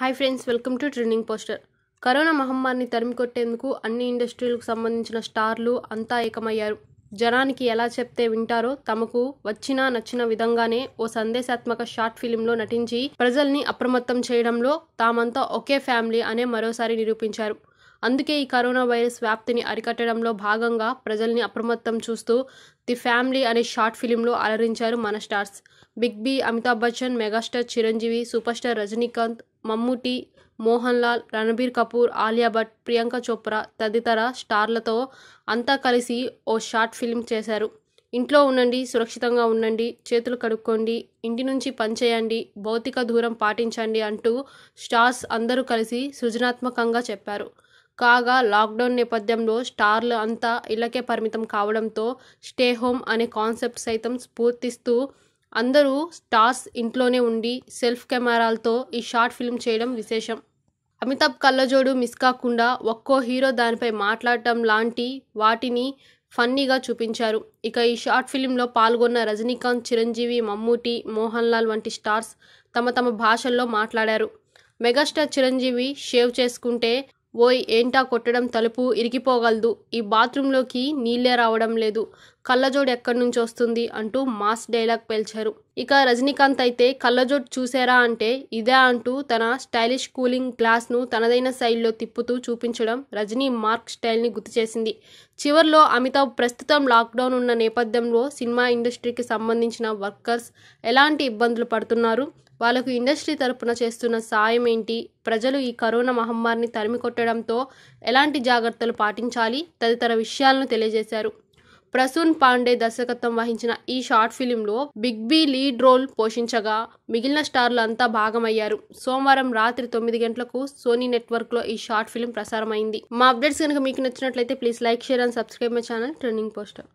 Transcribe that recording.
hi friends welcome to trending poster corona మహమ్మారిని తరిమికొట్టేందుకు అన్ని ఇండస్ట్రీలకు సంబంధించిన స్టార్లు అంతా ఏకమయ్యారు జనానికి ఎలా చెప్తే వింటారో తమకు వచ్చినా నచ్చిన విధంగానే ఓ సందేశాత్మక షార్ట్ ఫిలింలో నటించి ప్రజల్ని అప్రమత్తం చేయడంలో తామంతా ఒకే ఫ్యామిలీ అనే మరోసారి నిరూపించారు అందుకే ఈ కరోనా వైరస్ వ్యాప్తిని అరికట్టడంలో భాగంగా ప్రజల్ని అప్రమత్తం చూస్తూ ది ఫ్యామిలీ అనే షార్ట్ ఫిలింలో అలరించారు మన stars big B Amitabh Bachchan megastar Chiranjeevi super star Rajinikanth Mammootty Mohanlal Ranbir Kapoor Alia Bhatt Priyanka Chopra తదితర స్టార్లతో అంతా కలిసి ఓ షార్ట్ ఫిల్మ్ చేశారు ఇంట్లో ఉండండి సురక్షితంగా ఉండండి చేతులు కడుక్కోండి ఇంటి నుంచి పనిచేయండి భౌతిక దూరం పాటించండి అంటూ స్టార్స్ అందరూ కలిసి సృజనాత్మకంగా చెప్పారు కాగా లాక్డౌన్ నేపథ్యంలో స్టార్లు అంతా ఇళ్లకే పరిమితం కావడంతో స్టే హోమ్ అనే కాన్సెప్ట్ సైతం స్ఫూర్తిస్తూ అందరూ స్టార్స్ ఇంట్లోనే ఉండి సెల్ఫ్ కెమెరాలతో ఈ షార్ట్ ఫిల్మ్ చేయడం విశేషం అమితాబ్ కళ్ళజోడు మిస్ కాకుండా ఒక్కో హీరో దానిపై మాట్లాడటం లాంటి వాటిని ఫన్నీగా చూపించారు ఇక ఈ షార్ట్ ఫిలింలో పాల్గొన్న రజనీకాంత్ చిరంజీవి మమ్మూటి మోహన్ లాల్ వంటి స్టార్స్ తమ తమ భాషల్లో మాట్లాడారు మెగాస్టార్ చిరంజీవి షేవ్ చేసుకుంటే ఓయ్ ఏంటా కొట్టడం తలుపు ఇరిగిపోగలదు ఈ బాత్రూంలోకి నీళ్లే రావడం లేదు కళ్ళజోడు ఎక్కడి నుంచి వస్తుంది అంటూ మాస్ డైలాగ్ పేల్చారు ఇక రజనీకాంత్ అయితే కళ్ళజోడు చూసారా అంటే ఇదే అంటూ తన స్టైలిష్ కూలింగ్ గ్లాస్ను తనదైన శైలిలో తిప్పుతూ చూపించడం రజనీ మార్క్ స్టైల్ని గుర్తు చేసింది చివరిలో అమితాబ్ ప్రస్తుతం లాక్డౌన్ ఉన్న నేపథ్యంలో సినిమా ఇండస్ట్రీకి సంబంధించిన వర్కర్స్ ఎలాంటి ఇబ్బందులు పడుతున్నారు వాళ్లకు ఇండస్ట్రీ తరపున చేస్తున్న సాయం ఏంటి ప్రజలు ఈ కరోనా మహమ్మారిని తరిమి కొట్టడంతో ఎలాంటి జాగ్రత్తలు పాటించాలి తదితర విషయాలను తెలియజేశారు ప్రసూన్ పాండే దర్శకత్వం వహించిన ఈ షార్ట్ ఫిలింలో బిగ్ బి లీడ్ రోల్ పోషించగా మిగిలిన స్టార్లు అంతా భాగమయ్యారు సోమవారం రాత్రి తొమ్మిది గంటలకు సోనీ నెట్వర్క్లో ఈ షార్ట్ ఫిలిం ప్రసారమైంది మా అప్డేట్స్ కనుక మీకు నచ్చినట్లయితే please like share and subscribe my channel trending poster